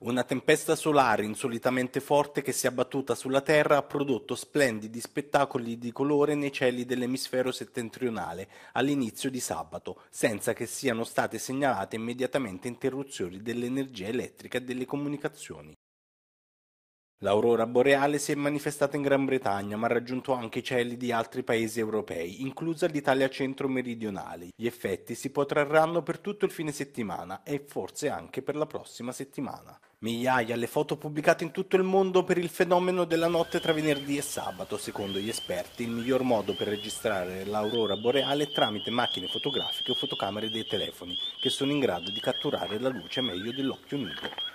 Una tempesta solare insolitamente forte che si è abbattuta sulla Terra ha prodotto splendidi spettacoli di colore nei cieli dell'emisfero settentrionale all'inizio di sabato, senza che siano state segnalate immediatamente interruzioni dell'energia elettrica e delle comunicazioni. L'aurora boreale si è manifestata in Gran Bretagna, ma ha raggiunto anche i cieli di altri paesi europei, inclusa l'Italia centro-meridionale. Gli effetti si protrarranno per tutto il fine settimana e forse anche per la prossima settimana. Migliaia le foto pubblicate in tutto il mondo per il fenomeno della notte tra venerdì e sabato. Secondo gli esperti, il miglior modo per registrare l'aurora boreale è tramite macchine fotografiche o fotocamere dei telefoni, che sono in grado di catturare la luce meglio dell'occhio nudo.